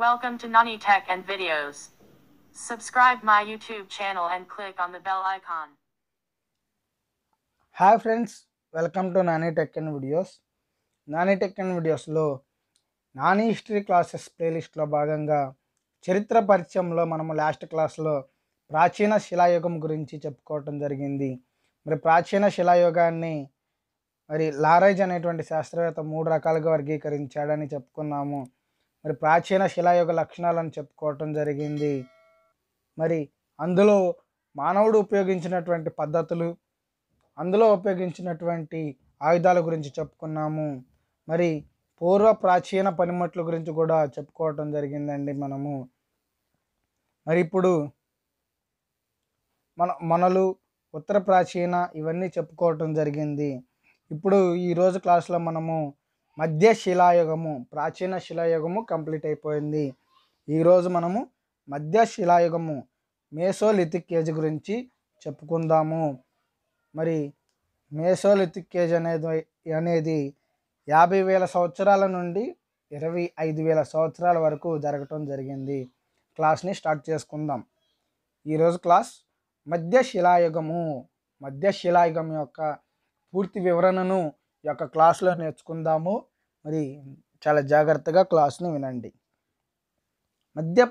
Welcome to Nani Tech and Videos. Subscribe my YouTube channel and click on the bell icon. Hi friends welcome to Nani tech and videos Nani tech and వీడియోస్లో Nani history classes ప్లేలిస్ట్లో భాగంగా చరిత్ర పరిచయంలో మనము last క్లాస్లో ప్రాచీన శిలాయుగం గురించి చెప్పుకోవటం జరిగింది మరి ప్రాచీన శిలాయుగాన్ని మరి లారేజ్ అనేటువంటి శాస్త్రవేత్త మూడు రకాలుగా వర్గీకరించాడని చెప్పుకున్నాము మరి ప్రాచీన శిలాయుగ లక్షణాలను చెప్పుకోవటం జరిగింది మరి అందులో మానవుడు ఉపయోగించినటువంటి పద్ధతులు అందులో ఉపయోగించినటువంటి ఆయుధాల గురించి చెప్పుకున్నాము మరి పూర్వ ప్రాచీన పనిముట్ల గురించి కూడా చెప్పుకోవటం జరిగిందండి మనము మరి ఇప్పుడు మన మనలు ఉత్తర ప్రాచీన ఇవన్నీ చెప్పుకోవటం జరిగింది ఇప్పుడు ఈరోజు క్లాస్లో మనము మధ్య శిలాయుగము ప్రాచీన శిలాయుగము కంప్లీట్ అయిపోయింది ఈరోజు మనము మధ్య శిలాయుగము మేసోలిథిక్ ఏజ్ గురించి చెప్పుకుందాము మరి మేసోలిథిక్ ఏజ్ అనేది అనేది యాభై వేల సంవత్సరాల నుండి ఇరవై ఐదు వేల సంవత్సరాల వరకు జరగటం జరిగింది క్లాస్ని స్టార్ట్ చేసుకుందాం ఈరోజు క్లాస్ మధ్య శిలాయుగము మధ్య శిలాయుగం యొక్క పూర్తి వివరణను యొక్క క్లాస్లో నేర్చుకుందాము మరి చాలా జాగ్రత్తగా క్లాసును వినండి మధ్య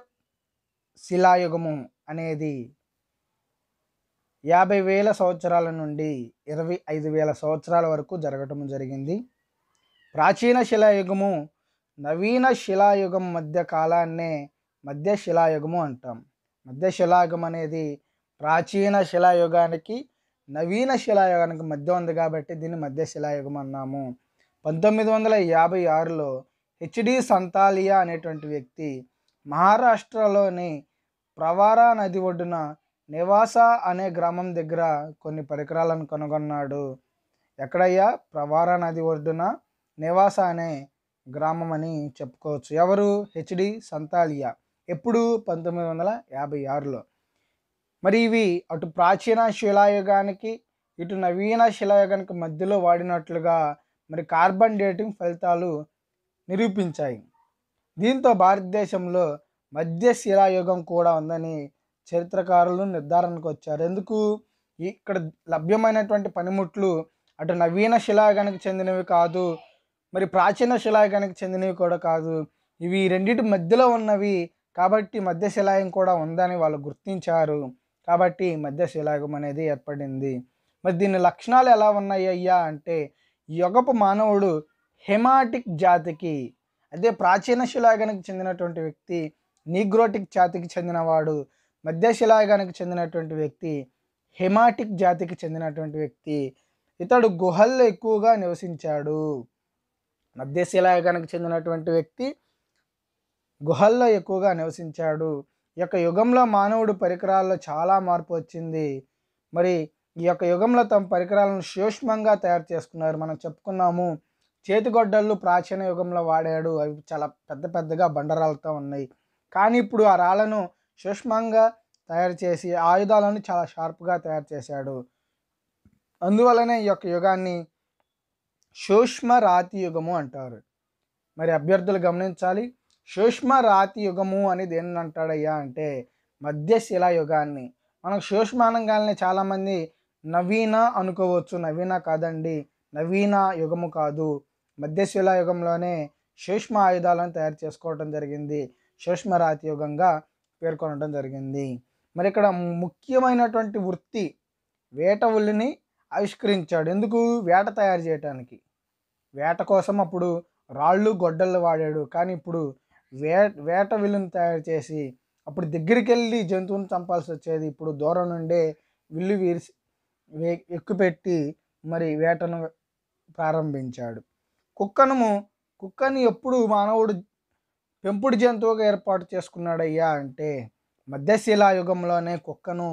శిలాయుగము అనేది యాభై వేల సంవత్సరాల నుండి ఇరవై ఐదు వేల సంవత్సరాల వరకు జరగటం జరిగింది ప్రాచీన శిలాయుగము నవీన శిలాయుగం మధ్య కాలాన్నే మధ్య శిలాయుగము అంటాం మధ్య శిలాయుగం అనేది ప్రాచీన శిలాయుగానికి నవీన శిలాయుగానికి మధ్య ఉంది కాబట్టి దీన్ని మధ్య శిలాయుగం అన్నాము పంతొమ్మిది వందల యాభై ఆరులో హెచ్డి సంతాలియా అనేటువంటి వ్యక్తి మహారాష్ట్రలోని ప్రవారా నది ఒడ్డున నివాసా అనే గ్రామం దగ్గర కొన్ని పరికరాలను కనుగొన్నాడు ఎక్కడయ్యా ప్రవారా నది ఒడ్డున నివాస అనే గ్రామం అని చెప్పుకోవచ్చు ఎవరు హెచ్డి సంతాలియా ఎప్పుడు పంతొమ్మిది వందల యాభై ఆరులో మరి ఇవి అటు ప్రాచీన శిలాయుగానికి ఇటు నవీన శిలాయుగానికి మధ్యలో వాడినట్లుగా మరి కార్బన్ డేటింగ్ ఫలితాలు నిరూపించాయి దీంతో భారతదేశంలో మధ్య శిలాయుగం కూడా ఉందని చరిత్రకారులు నిర్ధారణకు వచ్చారు ఎందుకు ఇక్కడ లభ్యమైనటువంటి పనిముట్లు అటు నవీన శిలాయుగానికి చెందినవి కాదు మరి ప్రాచీన శిలాయుగానికి చెందినవి కూడా కాదు ఇవి రెండింటి మధ్యలో ఉన్నవి కాబట్టి మధ్య శిలాయం కూడా ఉందని వాళ్ళు గుర్తించారు కాబట్టి మధ్య శిలాయుగం అనేది ఏర్పడింది మరి దీని లక్షణాలు ఎలా ఉన్నాయి అయ్యా అంటే యొగపు మానవుడు హెమాటిక్ జాతికి అదే ప్రాచీన శిలాగానికి చెందినటువంటి వ్యక్తి నీగ్రోటిక్ జాతికి చెందినవాడు మధ్య శిలాయుగానికి చెందినటువంటి వ్యక్తి హెమాటిక్ జాతికి చెందినటువంటి వ్యక్తి ఇతడు గుహల్లో ఎక్కువగా నివసించాడు మధ్య శిలాయుగానికి చెందినటువంటి వ్యక్తి గుహల్లో ఎక్కువగా నివసించాడు ఈ యొక్క యుగంలో మానవుడు పరికరాల్లో చాలా మార్పు వచ్చింది మరి ఈ యొక్క యుగంలో తమ పరికరాలను సూక్ష్మంగా తయారు చేసుకున్నారు మనం చెప్పుకున్నాము చేతిగొడ్డళ్ళు ప్రాచీన యుగంలో వాడాడు అవి చాలా పెద్ద పెద్దగా బండరాలతో ఉన్నాయి కానీ ఇప్పుడు ఆ రాళ్ళను సూక్ష్మంగా తయారు చేసి ఆయుధాలను చాలా షార్ప్గా తయారు చేశాడు అందువలనే ఈ యొక్క యుగాన్ని సూక్ష్మ రాతి యుగము అంటారు మరి అభ్యర్థులు గమనించాలి సూక్ష్మ రాతి యుగము అని దేన్ని అంటాడయ్యా అంటే మధ్యశిలా యుగాన్ని మనకు సూక్ష్మానంగానే చాలామంది నవీన అనుకోవచ్చు నవీన కాదండి నవీన యుగము కాదు మధ్యశిలా యుగంలోనే సూక్ష్మ ఆయుధాలను తయారు చేసుకోవడం జరిగింది సూక్ష్మరాతి యుగంగా పేర్కొనడం జరిగింది మరి ఇక్కడ ముఖ్యమైనటువంటి వృత్తి వేట ఉల్లిని ఆవిష్కరించాడు ఎందుకు వేట తయారు చేయడానికి వేట కోసం అప్పుడు రాళ్ళు గొడ్డళ్ళు వాడాడు కానీ ఇప్పుడు వే వేట విల్లును తయారు చేసి అప్పుడు దగ్గరికి వెళ్ళి జంతువుని చంపాల్సి వచ్చేది ఇప్పుడు దూరం నుండే విల్లు వీసి ఎక్కుపెట్టి మరి వేటను ప్రారంభించాడు కుక్కను కుక్కని ఎప్పుడు మానవుడు పెంపుడు జంతువుగా ఏర్పాటు చేసుకున్నాడయ్యా అంటే మధ్యశిలా యుగంలోనే కుక్కను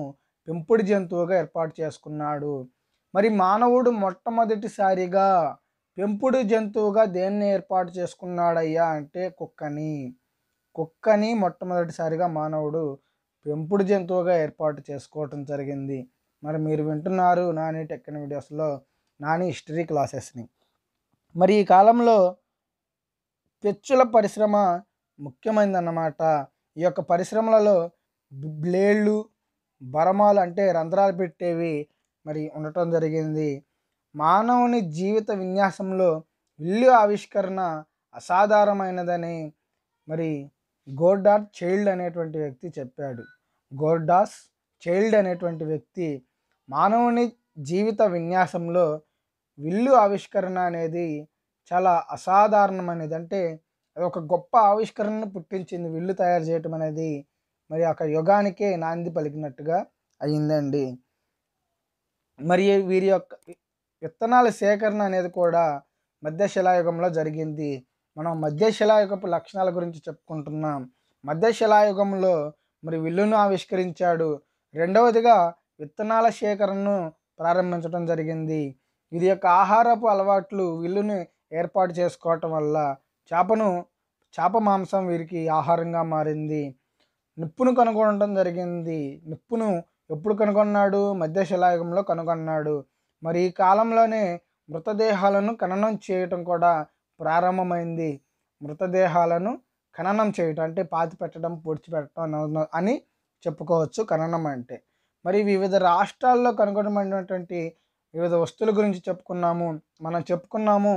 పెంపుడు జంతువుగా ఏర్పాటు చేసుకున్నాడు మరి మానవుడు మొట్టమొదటిసారిగా పెంపుడు జంతువుగా దేన్ని ఏర్పాటు చేసుకున్నాడయ్యా అంటే కుక్కని కుక్కని మొట్టమొదటిసారిగా మానవుడు పెంపుడు జంతువుగా ఏర్పాటు చేసుకోవటం జరిగింది మరి మీరు వింటున్నారు నాని టెక్కన వీడియోస్లో నాని హిస్టరీ క్లాసెస్ని మరి ఈ కాలంలో పెచ్చుల పరిశ్రమ ముఖ్యమైనది అన్నమాట ఈ యొక్క పరిశ్రమలలో బ్లేళ్ళు బరమాలు అంటే రంధ్రాలు పెట్టేవి మరి ఉండటం జరిగింది మానవుని జీవిత విన్యాసంలో ఇల్లు ఆవిష్కరణ అసాధారణమైనదని మరి గోర్డాట్ చైల్డ్ అనేటువంటి వ్యక్తి చెప్పాడు గోర్డాస్ చైల్డ్ అనేటువంటి వ్యక్తి మానవుని జీవిత విన్యాసంలో విల్లు ఆవిష్కరణ అనేది చాలా అసాధారణమైనది అంటే అది ఒక గొప్ప ఆవిష్కరణను పుట్టించింది విల్లు తయారు చేయటం అనేది మరి ఒక యుగానికే నాంది పలికినట్టుగా అయ్యిందండి మరి వీరి యొక్క విత్తనాల సేకరణ అనేది కూడా మధ్యశిలాయుగంలో జరిగింది మనం మధ్యశిలాయుగపు లక్షణాల గురించి చెప్పుకుంటున్నాం మధ్యశిలాయుగంలో మరి విల్లును ఆవిష్కరించాడు రెండవదిగా విత్తనాల సేకరణను ప్రారంభించడం జరిగింది ఇది యొక్క ఆహారపు అలవాట్లు విల్లుని ఏర్పాటు చేసుకోవటం వల్ల చేపను చేప మాంసం వీరికి ఆహారంగా మారింది నిప్పును కనుగొనడం జరిగింది నిప్పును ఎప్పుడు కనుగొన్నాడు మధ్యశిలాయుగంలో కనుగొన్నాడు మరి ఈ కాలంలోనే మృతదేహాలను ఖననం చేయటం కూడా ప్రారంభమైంది మృతదేహాలను ఖననం చేయటం అంటే పాతి పెట్టడం పొడిచిపెట్టడం అని చెప్పుకోవచ్చు ఖననం అంటే మరి వివిధ రాష్ట్రాల్లో కనుగొనబడినటువంటి వివిధ వస్తువుల గురించి చెప్పుకున్నాము మనం చెప్పుకున్నాము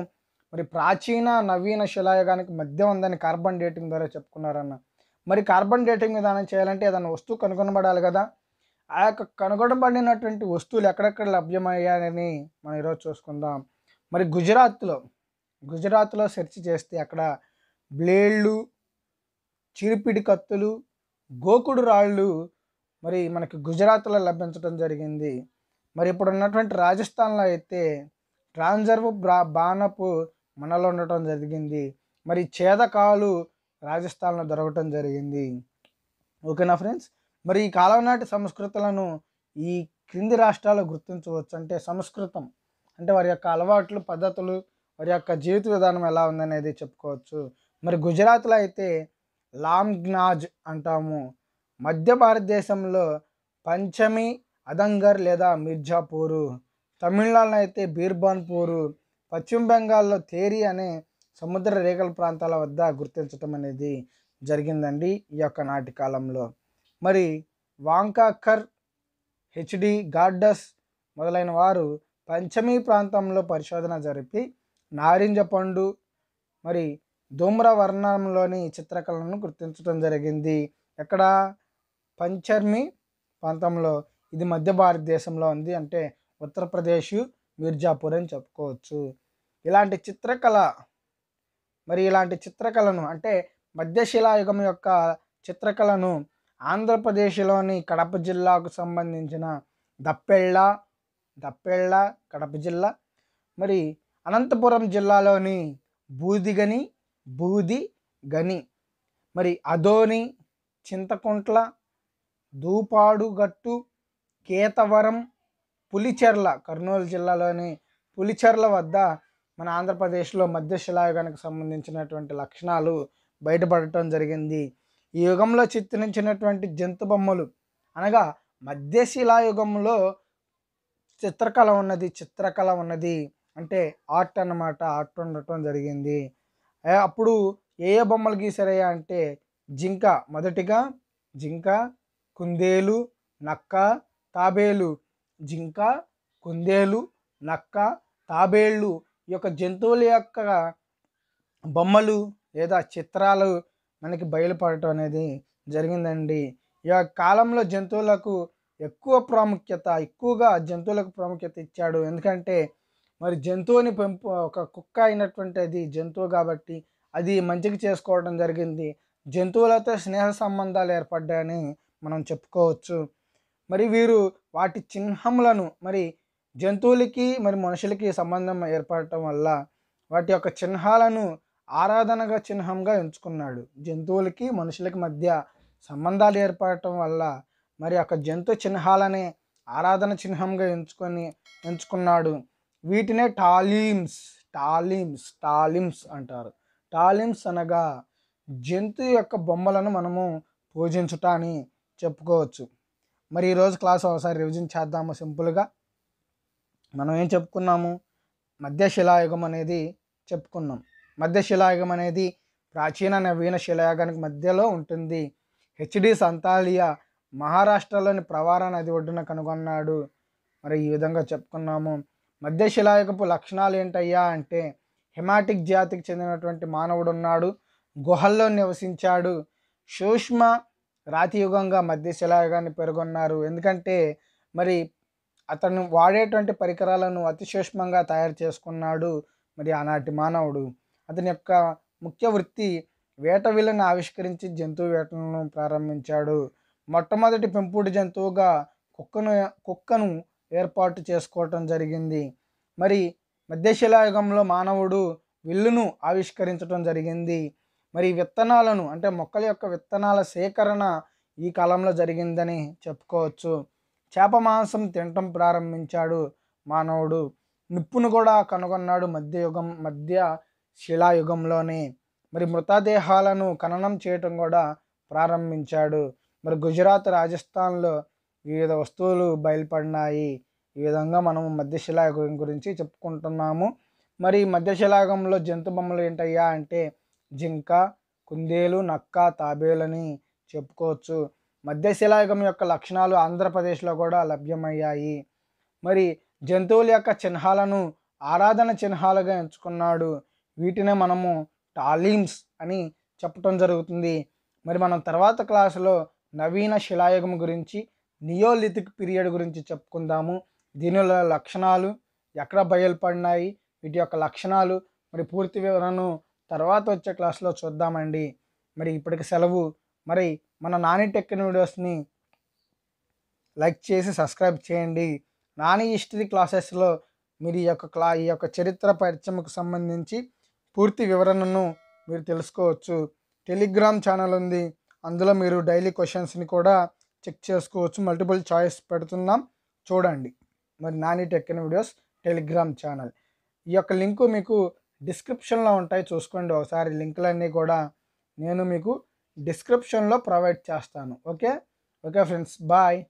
మరి ప్రాచీన నవీన శిలాయుగానికి మధ్య ఉందని కార్బన్ డేటింగ్ ద్వారా చెప్పుకున్నారన్న మరి కార్బన్ డేటింగ్ విధానం చేయాలంటే ఏదైనా వస్తువు కనుగొనబడాలి కదా ఆ యొక్క కనుగొనబడినటువంటి వస్తువులు ఎక్కడెక్కడ లభ్యమయ్యాయని మనం ఈరోజు చూసుకుందాం మరి గుజరాత్లో గుజరాత్లో సెర్చ్ చేస్తే అక్కడ బ్లేళ్ళు చిరుపిడి కత్తులు గోకుడు రాళ్ళు మరి మనకి గుజరాత్లో లభించడం జరిగింది మరి ఇప్పుడు ఉన్నటువంటి రాజస్థాన్లో అయితే ట్రాన్జర్వ్ బ్రా బాణపు మనలో ఉండటం జరిగింది మరి చేదకాలు రాజస్థాన్లో దొరకటం జరిగింది ఓకేనా ఫ్రెండ్స్ మరి ఈ కాలం నాటి సంస్కృతులను ఈ క్రింది రాష్ట్రాలు గుర్తించవచ్చు అంటే సంస్కృతం అంటే వారి యొక్క అలవాట్లు పద్ధతులు వారి యొక్క జీవిత విధానం ఎలా ఉందనేది చెప్పుకోవచ్చు మరి గుజరాత్లో అయితే లాంగ్నాజ్ అంటాము మధ్య భారతదేశంలో పంచమి అదంగర్ లేదా మిర్జాపూరు తమిళనాడులో అయితే బీర్బాన్పూరు పశ్చిమ బెంగాల్లో తేరి అనే సముద్ర రేఖల ప్రాంతాల వద్ద గుర్తించటం అనేది జరిగిందండి ఈ యొక్క నాటి కాలంలో మరి వాంకాకర్ హెచ్డి గార్డస్ మొదలైన వారు పంచమి ప్రాంతంలో పరిశోధన జరిపి నారింజ పండు మరి ధూమ్రవర్ణంలోని వర్ణంలోని చిత్రకళను గుర్తించడం జరిగింది ఎక్కడ పంచర్మి ప్రాంతంలో ఇది మధ్య భారతదేశంలో ఉంది అంటే ఉత్తరప్రదేశ్ మిర్జాపూర్ అని చెప్పుకోవచ్చు ఇలాంటి చిత్రకళ మరి ఇలాంటి చిత్రకళను అంటే మధ్యశిలాయుగం యొక్క చిత్రకళను ఆంధ్రప్రదేశ్లోని కడప జిల్లాకు సంబంధించిన దప్పెళ్ళ దప్పెళ్ళ కడప జిల్లా మరి అనంతపురం జిల్లాలోని బూదిగని బూది గని మరి అదోని చింతకుంట్ల దూపాడుగట్టు కేతవరం పులిచెర్ల కర్నూలు జిల్లాలోని పులిచెర్ల వద్ద మన ఆంధ్రప్రదేశ్లో మధ్యశిలాయుగానికి సంబంధించినటువంటి లక్షణాలు బయటపడటం జరిగింది ఈ యుగంలో చిత్రించినటువంటి జంతు బొమ్మలు అనగా మధ్యశిలాయుగంలో చిత్రకళ ఉన్నది చిత్రకళ ఉన్నది అంటే ఆర్ట్ అన్నమాట ఆర్ట్ ఉండటం జరిగింది అప్పుడు ఏ ఏ బొమ్మలు గీసారయ్యా అంటే జింక మొదటిగా జింక కుందేలు నక్క తాబేలు జింక కుందేలు నక్క తాబేళ్ళు ఈ యొక్క జంతువుల యొక్క బొమ్మలు లేదా చిత్రాలు మనకి బయలుపడటం అనేది జరిగిందండి ఈ కాలంలో జంతువులకు ఎక్కువ ప్రాముఖ్యత ఎక్కువగా జంతువులకు ప్రాముఖ్యత ఇచ్చాడు ఎందుకంటే మరి జంతువుని పెంపు ఒక కుక్క అయినటువంటి అది జంతువు కాబట్టి అది మంచిగా చేసుకోవడం జరిగింది జంతువులతో స్నేహ సంబంధాలు ఏర్పడ్డాయని మనం చెప్పుకోవచ్చు మరి వీరు వాటి చిహ్నములను మరి జంతువులకి మరి మనుషులకి సంబంధం ఏర్పడటం వల్ల వాటి యొక్క చిహ్నాలను ఆరాధనగా చిహ్నంగా ఎంచుకున్నాడు జంతువులకి మనుషులకి మధ్య సంబంధాలు ఏర్పడటం వల్ల మరి యొక్క జంతు చిహ్నాలనే ఆరాధన చిహ్నంగా ఎంచుకొని ఎంచుకున్నాడు వీటినే టాలిమ్స్ టాలిమ్స్ టాలిమ్స్ అంటారు టాలిమ్స్ అనగా జంతు యొక్క బొమ్మలను మనము పూజించుట అని చెప్పుకోవచ్చు మరి ఈరోజు క్లాస్ ఒకసారి రివిజన్ చేద్దాము సింపుల్గా మనం ఏం చెప్పుకున్నాము మధ్యశిలాయుగం శిలాయుగం అనేది చెప్పుకున్నాం మధ్యశిలాయుగం శిలాయుగం అనేది ప్రాచీన నవీన శిలాయుగానికి మధ్యలో ఉంటుంది హెచ్డి సంతాలియా మహారాష్ట్రలోని ప్రవార నది ఒడ్డున కనుగొన్నాడు మరి ఈ విధంగా చెప్పుకున్నాము మధ్యశిలాయుగపు శిలాయుగపు లక్షణాలు ఏంటయ్యా అంటే హిమాటిక్ జాతికి చెందినటువంటి మానవుడు ఉన్నాడు గుహల్లో నివసించాడు సూక్ష్మ రాతియుగంగా మధ్యశిలాయుగాన్ని పేర్కొన్నారు ఎందుకంటే మరి అతను వాడేటువంటి పరికరాలను అతి సూక్ష్మంగా తయారు చేసుకున్నాడు మరి ఆనాటి మానవుడు అతని యొక్క ముఖ్య వృత్తి వేట విలను ఆవిష్కరించి జంతువు వేటలను ప్రారంభించాడు మొట్టమొదటి పెంపుడు జంతువుగా కుక్కను కుక్కను ఏర్పాటు చేసుకోవటం జరిగింది మరి మధ్యశిలాయుగంలో మానవుడు విల్లును ఆవిష్కరించడం జరిగింది మరి విత్తనాలను అంటే మొక్కల యొక్క విత్తనాల సేకరణ ఈ కాలంలో జరిగిందని చెప్పుకోవచ్చు చేప మాంసం తినటం ప్రారంభించాడు మానవుడు నిప్పును కూడా కనుగొన్నాడు మధ్యయుగం మధ్య శిలాయుగంలోనే మరి మృతదేహాలను ఖననం చేయటం కూడా ప్రారంభించాడు మరి గుజరాత్ రాజస్థాన్లో వివిధ వస్తువులు బయలుపడినాయి ఈ విధంగా మనం మధ్యశిలాయుగం గురించి చెప్పుకుంటున్నాము మరి మధ్యశిలాయుగంలో జంతు బొమ్మలు ఏంటయ్యా అంటే జింక కుందేలు నక్క తాబేలని చెప్పుకోవచ్చు మధ్యశిలాయుగం యొక్క లక్షణాలు ఆంధ్రప్రదేశ్లో కూడా లభ్యమయ్యాయి మరి జంతువుల యొక్క చిహ్నాలను ఆరాధన చిహ్నాలుగా ఎంచుకున్నాడు వీటినే మనము టాలిమ్స్ అని చెప్పటం జరుగుతుంది మరి మనం తర్వాత క్లాసులో నవీన శిలాయుగం గురించి నియోలిథిక్ పీరియడ్ గురించి చెప్పుకుందాము దీనిలో లక్షణాలు ఎక్కడ బయలుపడినాయి వీటి యొక్క లక్షణాలు మరి పూర్తి వివరణను తర్వాత వచ్చే క్లాస్లో చూద్దామండి మరి ఇప్పటికి సెలవు మరి మన నాని టెక్కిన వీడియోస్ని లైక్ చేసి సబ్స్క్రైబ్ చేయండి నాని హిస్టరీ క్లాసెస్లో మీరు ఈ యొక్క క్లా ఈ యొక్క చరిత్ర పరిచయకు సంబంధించి పూర్తి వివరణను మీరు తెలుసుకోవచ్చు టెలిగ్రామ్ ఛానల్ ఉంది అందులో మీరు డైలీ క్వశ్చన్స్ని కూడా చెక్ చేసుకోవచ్చు మల్టిపుల్ చాయిస్ పెడుతున్నాం చూడండి మరి నాని టెక్కిన వీడియోస్ టెలిగ్రామ్ ఛానల్ ఈ యొక్క లింకు మీకు డిస్క్రిప్షన్లో ఉంటాయి చూసుకోండి ఒకసారి లింకులన్నీ కూడా నేను మీకు డిస్క్రిప్షన్లో ప్రొవైడ్ చేస్తాను ఓకే ఓకే ఫ్రెండ్స్ బాయ్